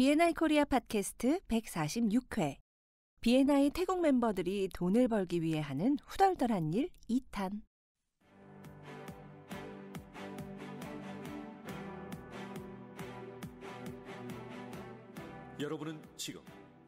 BNI 코리아 팟캐스트 146회 BNI 태국 멤버들이 돈을 벌기 위해 하는 후덜덜한 일 2탄 여러분은 지금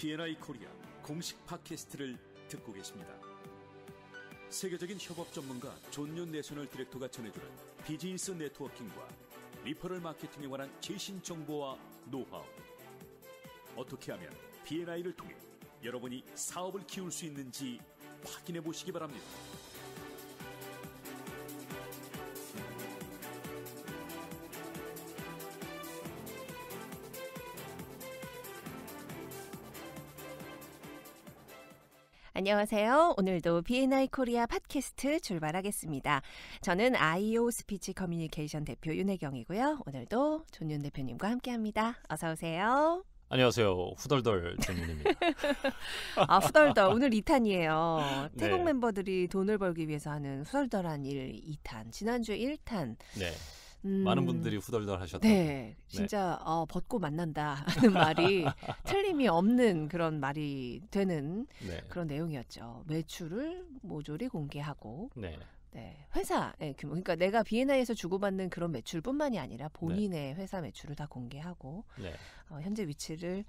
BNI 코리아 공식 팟캐스트를 듣고 계십니다. 세계적인 협업 전문가 존윤 내셔널 디렉터가 전해주는 비즈니스 네트워킹과 리퍼럴 마케팅에 관한 최신 정보와 노하우 어떻게 하면 B&I를 통해 여러분이 사업을 키울 수 있는지 확인해 보시기 바랍니다. 안녕하세요. 오늘도 B&I 코리아 팟캐스트 출발하겠습니다. 저는 IO 스피치 커뮤니케이션 대표 윤혜경이고요. 오늘도 존윤 대표님과 함께합니다. 어서 오세요. 안녕하세요. 후덜덜 주민입니다. 아, 후덜덜. 오늘 2탄이에요. 태국 네. 멤버들이 돈을 벌기 위해서 하는 후덜덜한 일 2탄. 지난주 에 1탄. 네. 음, 많은 분들이 후덜덜 하셨다. 네. 네, 진짜 네. 어, 벗고 만난다 하는 말이 틀림이 없는 그런 말이 되는 네. 그런 내용이었죠. 매출을 모조리 공개하고 네. 네, 회사의 규모. 그러니까 내가 B&I에서 주고받는 그런 매출뿐만이 아니라 네. 본인의 회사 매출을 다 공개하고 네. 어, 현재 위치를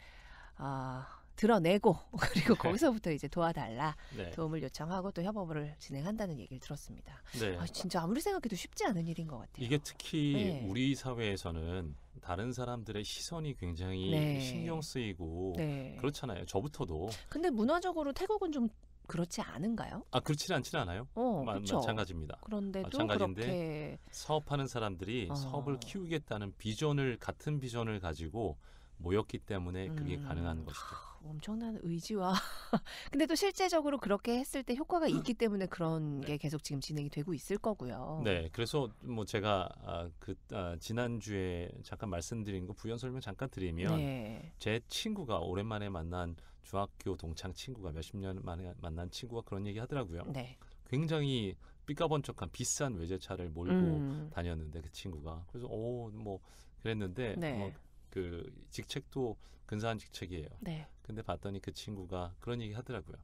어, 드러내고 그리고 네. 거기서부터 이제 도와달라 네. 도움을 요청하고 또 협업을 진행한다는 얘기를 들었습니다. 네. 아, 진짜 아무리 생각해도 쉽지 않은 일인 것 같아요. 이게 특히 네. 우리 사회에서는 다른 사람들의 시선이 굉장히 네. 신경 쓰이고 그렇잖아요. 저부터도. 근데 문화적으로 태국은 좀 그렇지 않은가요? 아 그렇지 않지 않아요. 어, 마, 마찬가지입니다. 그런데도 마찬가지인데 그렇게... 사업하는 사람들이 아. 사업을 키우겠다는 비전을 같은 비전을 가지고 모였기 때문에 그게 음. 가능한 것이죠. 아, 엄청난 의지와 근데 또 실제적으로 그렇게 했을 때 효과가 있기 때문에 그런 네. 게 계속 지금 진행이 되고 있을 거고요. 네, 그래서 뭐 제가 아, 그 아, 지난 주에 잠깐 말씀드린 거 부연 설명 잠깐 드리면 네. 제 친구가 오랜만에 만난 중학교 동창 친구가 몇십 년 만에 만난 친구가 그런 얘기 하더라고요. 네. 굉장히 삐까번쩍한 비싼 외제차를 몰고 음. 다녔는데 그 친구가 그래서 오 뭐 그랬는데 네. 뭐그 직책도 근사한 직책이에요. 네. 근데 봤더니 그 친구가 그런 얘기 하더라고요.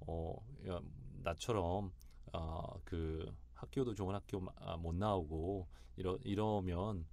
어, 야, 나처럼 어, 그 학교도 좋은 학교 아, 못 나오고 이러 이러면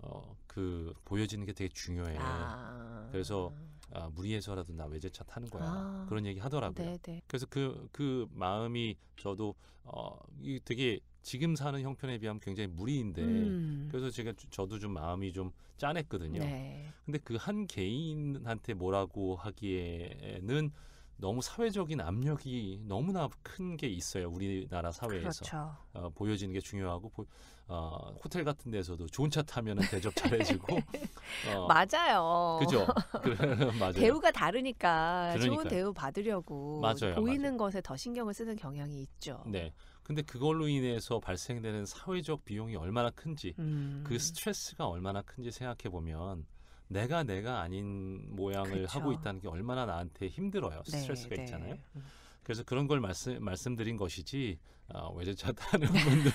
어, 그 보여지는 게 되게 중요해. 아~ 그래서 아, 무리해서라도 나 외제차 타는 거야 아, 그런 얘기 하더라고요. 네네. 네. 그래서 그그 그 마음이 저도 어, 이 되게 지금 사는 형편에 비하면 굉장히 무리인데 음. 그래서 제가 저도 좀 마음이 좀 짠했거든요. 네. 근데 그 한 개인한테 뭐라고 하기에는 너무 사회적인 압력이 너무나 큰 게 있어요 우리나라 사회에서 그렇죠. 어, 보여지는 게 중요하고 보, 어, 호텔 같은 데서도 좋은 차 타면 대접 잘해주고 어, 맞아요 그죠 맞아요 배우가 다르니까 그러니까요. 좋은 대우 받으려고 맞아요, 보이는 맞아요. 것에 더 신경을 쓰는 경향이 있죠 네 근데 그걸로 인해서 발생되는 사회적 비용이 얼마나 큰지 음. 그 스트레스가 얼마나 큰지 생각해 보면 내가 내가 아닌 모양을 그렇죠. 하고 있다는 게 얼마나 나한테 힘들어요. 네, 스트레스가 네, 있잖아요. 네. 그래서 그런 걸 말씀 말씀드린 것이지 어, 외제차 타는 분들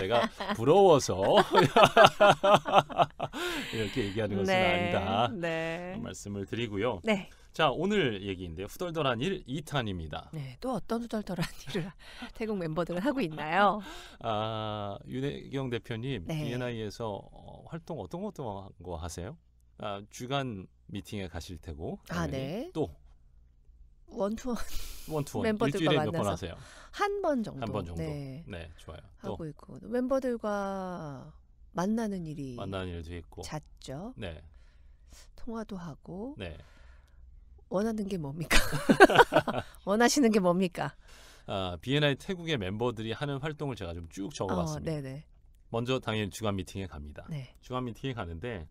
제가 부러워서 이렇게 얘기하는 것은 네, 아니다 네. 말씀을 드리고요. 네. 자 오늘 얘기인데 요 후덜덜한 일 2탄입니다. 네, 또 어떤 후덜덜한 일을 태국 멤버들은 하고 있나요? 아 윤혜경 대표님 네. BNI에서 어, 활동 어떤 어떤 거 하세요? 아, 주간 미팅에 가실 테고 아, 네. 또 원투원 원투원 멤버들과 일주일에 몇번 만나 하세요? 한 번 정도 한 번 정도. 네, 네 좋아요. 하고 있고 멤버들과 만나는 일이 만나는 일도 있고 잦죠. 네. 통화도 하고 네. 원하는 게 뭡니까? 원하시는 게 뭡니까? 아, 비엔나의 태국의 멤버들이 하는 활동을 제가 좀 쭉 적어봤습니다. 어, 먼저 당일 주간 미팅에 갑니다. 네. 주간 미팅에 가는데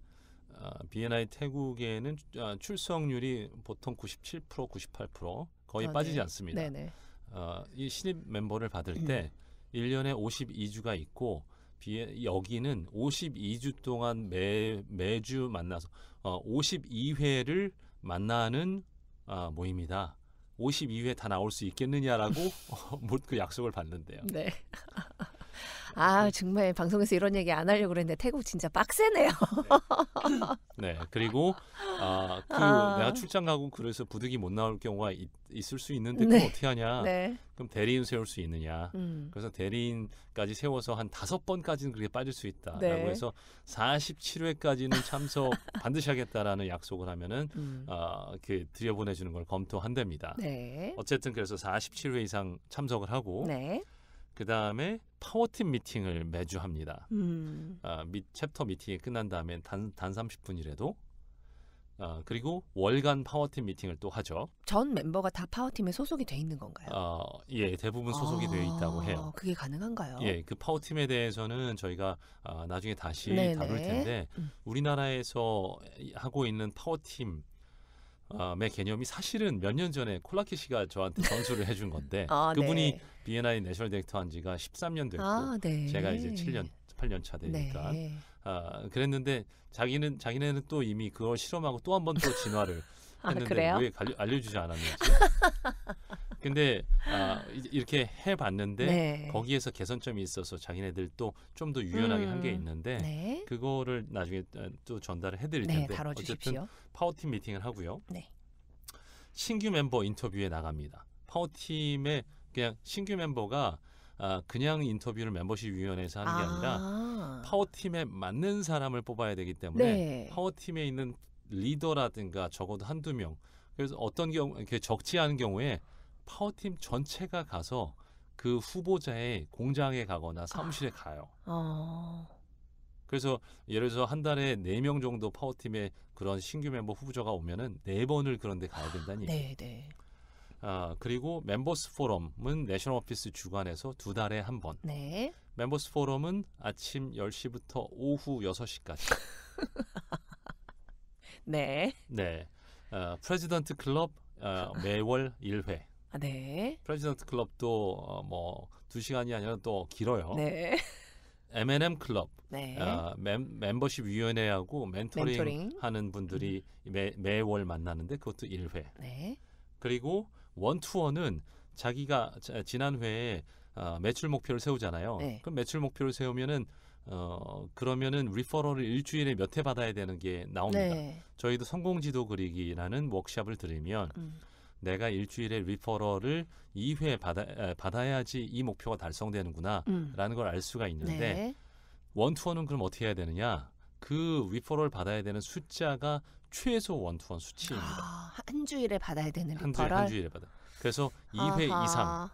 아, BNI 태국에는 아, 출석률이 보통 97% 98% 거의 아, 빠지지 네. 않습니다. 네네. 어, 이 신입 멤버를 받을 음. 때 1년에 52주가 있고 비에 여기는 52주 동안 매 매주 만나서 어, 52회를 만나는 아, 모임이다. 52회 다 나올 수 있겠느냐라고 어, 그 약속을 받는데요. 네. 아 네. 정말 방송에서 이런 얘기 안 하려고 그랬는데 태국 진짜 빡세네요. 네. 네, 그리고 아, 그 아. 내가 출장 가고 그래서 부득이 못 나올 경우가 있, 있을 수 있는데 그럼 네. 어떻게 하냐? 네. 그럼 대리인 세울 수 있느냐? 음. 그래서 대리인까지 세워서 한 다섯 번까지는 그렇게 빠질 수 있다라고 네. 해서 47회까지는 참석 반드시 하겠다라는 약속을 하면은 음. 어, 그 들여보내주는 걸 검토한답니다. 네. 어쨌든 그래서 47회 이상 참석을 하고. 네. 그 다음에 파워팀 미팅을 매주 합니다. 음. 아, 미, 챕터 미팅이 끝난 다음엔 단, 단 30분이라도 어, 아, 그리고 월간 파워팀 미팅을 또 하죠. 전 멤버가 다 파워팀에 소속이 돼 있는 건가요? 어, 예, 대부분 소속이 아, 돼 있다고 해요. 아, 그게 가능한가요? 예, 그 파워팀에 대해서는 저희가 어, 나중에 다시 네네. 다룰 텐데 음. 우리나라에서 하고 있는 파워팀 의 어, 개념이 사실은 몇 년 전에 콜라키 씨가 저한테 전수를 해준 건데 아, 네. 그분이 네. BNI 내셔널 디렉터 한 지가 13년 됐고 아, 네. 제가 이제 7년 8년 차 되니까 네. 아, 그랬는데 자기는 자기네는 또 이미 그걸 실험하고 또 한 번 또 진화를 아, 했는데 아, 왜 알려주지 않았는지 근데 아, 이렇게 해봤는데 네. 거기에서 개선점이 있어서 자기네들도 좀 더 유연하게 음. 한게 있는데 네. 그거를 나중에 또 전달을 해드릴 네, 텐데 네, 어쨌든 파워팀 미팅을 하고요. 네. 신규 멤버 인터뷰에 나갑니다. 파워팀의 그냥 신규 멤버가 아, 그냥 인터뷰를 멤버십 위원회에서 하는 게 아. 아니라 파워팀에 맞는 사람을 뽑아야 되기 때문에 네. 파워팀에 있는 리더라든가 적어도 한두 명 그래서 어떤 경우 이렇게 적지 않은 경우에 파워팀 전체가 가서 그 후보자의 공장에 가거나 아. 사무실에 가요. 어. 그래서 예를 들어서 한 달에 네 명 정도 파워팀에 그런 신규 멤버 후보자가 오면은 네 번을 그런 데 가야 된다는 아, 얘기. 네, 네. 아, 그리고 멤버스 포럼은 내셔널 오피스 주관에서 두 달에 한 번. 네. 멤버스 포럼은 아침 10시부터 오후 6시까지. 네. 네. 어, 프레지던트 클럽 어, 매월 1회. 아, 네. 프레지던트 클럽도 어, 뭐두 시간이 아니라 또 길어요. 네. M&M 클럽 네. 어, 멤, 멤버십 위원회하고 멘토링, 멘토링. 하는 분들이 음. 매, 매월 만나는데 그것도 1회. 네. 그리고 원투원은 자기가 자, 지난 회에 어, 매출 목표를 세우잖아요. 네. 그럼 매출 목표를 세우면은 어 그러면은 리퍼럴을 일주일에 몇 회 받아야 되는 게 나옵니다. 네. 저희도 성공지도 그리기라는 워크샵을 들으면 음. 내가 일주일에 리퍼럴을 2회 받아, 아, 받아야지 이 목표가 달성되는구나 음. 라는 걸 알 수가 있는데 네. 원투원은 그럼 어떻게 해야 되느냐? 그 리퍼럴 받아야 되는 숫자가 최소 원투원 수치입니다. 아, 한 주일에 받아야 되는 리퍼럴. 주, 한 주일에 받아. 그래서 2회 아하. 이상.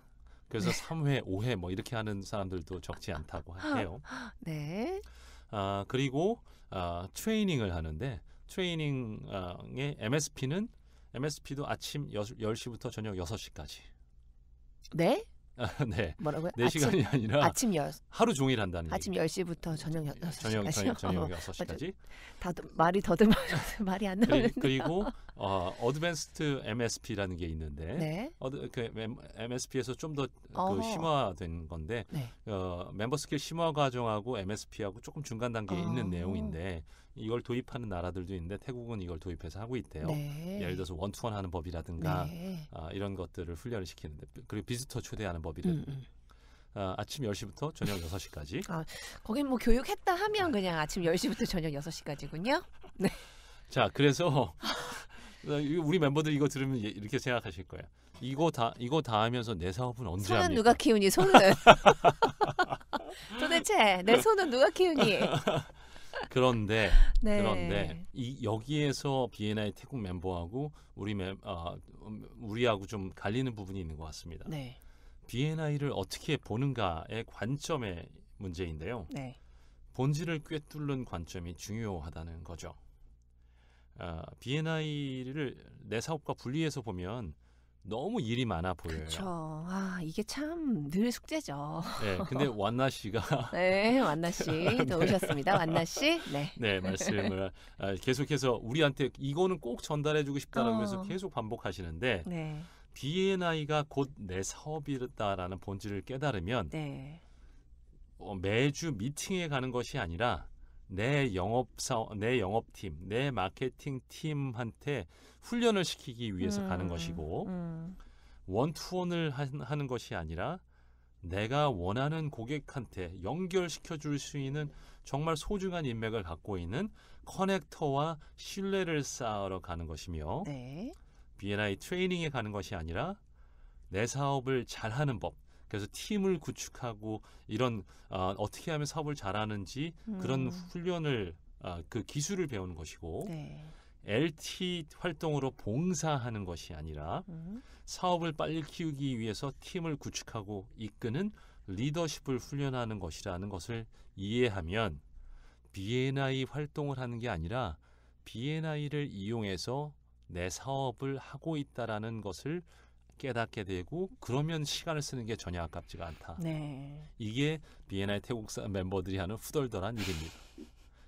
그래서 네. 3회, 5회 뭐 이렇게 하는 사람들도 적지 않다고 해요. 네. 아, 그리고 아, 트레이닝을 하는데 트레이닝의 아, MSP는 MSP도 아침 10시부터 저녁 6시까지. 네? 네. 뭐라고요? 4시간이 아침, 아니라 아침 1 하루 종일 한다는 아침 얘기. 10시부터 저녁 6시까지요? 저녁, 저녁, 저녁 6시까지. 다 말이 더듬어 말이 안 나오는데. 그리고 어, 어드밴스트 MSP라는 게 있는데 네. 어드, 그 MSP에서 좀더그 심화된 건데 네. 어, 멤버 스킬 심화 과정하고 MSP하고 조금 중간 단계에 어. 있는 내용인데 이걸 도입하는 나라들도 있는데 태국은 이걸 도입해서 하고 있대요. 네. 예를 들어서 원투원 하는 법이라든가 네. 아, 이런 것들을 훈련을 시키는데 그리고 비스터 초대하는 음, 법이라든가 음. 아, 아침 10시부터 저녁 6시까지. 아, 거긴 뭐 교육했다 하면 그냥 아침 10시부터 저녁 6시까지군요. 네. 자, 그래서 우리 멤버들 이거 들으면 예, 이렇게 생각하실 거예요. 이거 다 이거 다 하면서 내 사업은 언제 손은 누가 키우니 손은 도대체 내 손은 누가 키우니? 그런데 네. 그런데 이 여기에서 비엔나의 태국 멤버하고 우리 멤 어, 우리하고 좀 갈리는 부분이 있는 것 같습니다. 네. 비엔나이를 어떻게 보는가의 관점의 문제인데요. 네. 본질을 꿰뚫는 관점이 중요하다는 거죠. 아, BNI를 내 사업과 분리해서 보면 너무 일이 많아 보여요. 그렇죠. 아 이게 참 늘 숙제죠. 네, 근데 완나 씨가 네, 완나 씨 네. 오셨습니다. 완나 씨, 네, 네 말씀을 아, 계속해서 우리한테 이거는 꼭 전달해주고 싶다라고 해서 어. 계속 반복하시는데 네. BNI가 곧 내 사업이다라는 본질을 깨달으면 네. 어, 매주 미팅에 가는 것이 아니라 내 영업사 내 영업팀 내 마케팅 팀한테 훈련을 시키기 위해서 음, 가는 것이고 음. 음. 원투원을 하는 것이 아니라 내가 원하는 고객한테 연결시켜 줄수 있는 정말 소중한 인맥을 갖고 있는 커넥터와 신뢰를 쌓으러 가는 것이며 네. B&I 트레이닝에 가는 것이 아니라 내 사업을 잘하는 법 그래서 팀을 구축하고 이런 어, 어떻게 하면 사업을 잘하는지 음. 그런 훈련을 어, 그 기술을 배우는 것이고 네. LT 활동으로 봉사하는 것이 아니라 음. 사업을 빨리 키우기 위해서 팀을 구축하고 이끄는 리더십을 훈련하는 것이라는 것을 이해하면 BNI 활동을 하는 게 아니라 BNI를 이용해서 내 사업을 하고 있다라는 것을 깨닫게 되고 그러면 시간을 쓰는 게 전혀 아깝지가 않다. 네. 이게 비엔 n i 태국사 멤버들이 하는 후덜덜한 일입니다.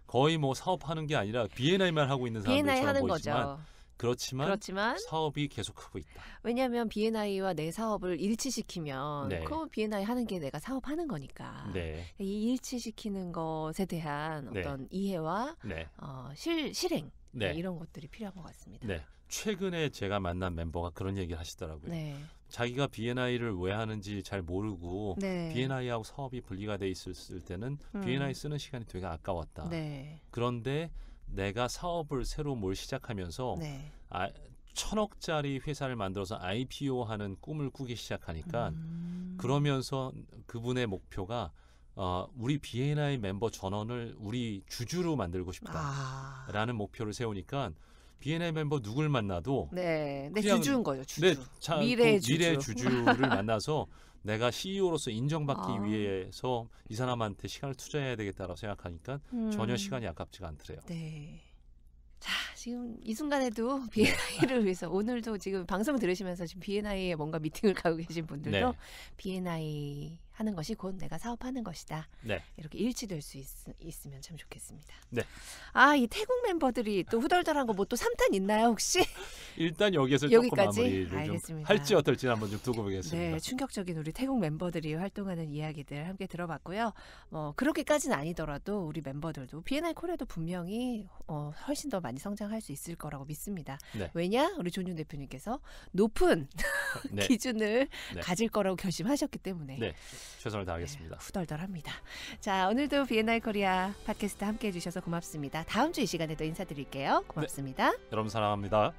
거의 뭐 사업하는 게 아니라 BNI만 하고 있는 사람들처럼 보이지만 그렇지만, 그렇지만, 사업이 계속 크고 있다. 왜냐하면 비엔 n 이와내 사업을 일치시키면 네. 그럼 엔 n 이 하는 게 내가 사업하는 거니까 네. 이 일치시키는 것에 대한 네. 어떤 네. 이해와 어, 실 실행 네, 네. 이런 것들이 필요한 것 같습니다. 최근에 제가 만난 멤버가 그런 얘기를 하시더라고요. 네. 자기가 BNI를 왜 하는지 잘 모르고 네. BNI하고 사업이 분리가 돼 있을 때는 음. BNI 쓰는 시간이 되게 아까웠다. 네. 그런데 내가 사업을 새로 뭘 시작하면서 네. 아, 천억짜리 회사를 만들어서 IPO 하는 꿈을 꾸기 시작하니까 음. 그러면서 그분의 목표가 어, 우리 BNI 멤버 전원을 우리 주주로 만들고 싶다라는 아. 목표를 세우니까 BNL 멤버 누굴 만나도 네, 내 주주인 거죠. 주주. 내 네, 자, 미래의 그 미래 주주. 주를 만나서 내가 CEO로서 인정받기 아. 위해서 이 사람한테 시간을 투자해야 되겠다라고 생각하니까 음. 전혀 시간이 아깝지가 않더래요. 네. 자, 지금 이 순간에도 BNI를 네. 위해서 오늘도 지금 방송 들으시면서 지금 BNI에 뭔가 미팅을 가고 계신 분들도 네. BNI 하는 것이 곧 내가 사업하는 것이다. 네. 이렇게 일치될 수 있, 으면참 좋겠습니다. 네. 아, 이 태국 멤버들이 또 후덜덜한 거 뭐 또 삼탄 있나요, 혹시? 일단 여기에서 여기까지? 알겠습니다. 할지 어떨지 한번 좀 두고 보겠습니다. 네, 충격적인 우리 태국 멤버들이 활동하는 이야기들 함께 들어봤고요. 어, 그렇게까지는 아니더라도 우리 멤버들도 BNI 코리아도 분명히 어, 훨씬 더 많이 성장할 수 있을 거라고 믿습니다. 네. 왜냐? 우리 존윤 대표님께서 높은 네. 기준을 네. 가질 거라고 결심하셨기 때문에 네. 최선을 다하겠습니다. 네, 후덜덜합니다. 자 오늘도 비엔나이 코리아 팟캐스트 함께해 주셔서 고맙습니다. 다음 주 이 시간에도 인사드릴게요. 고맙습니다. 네, 여러분 사랑합니다.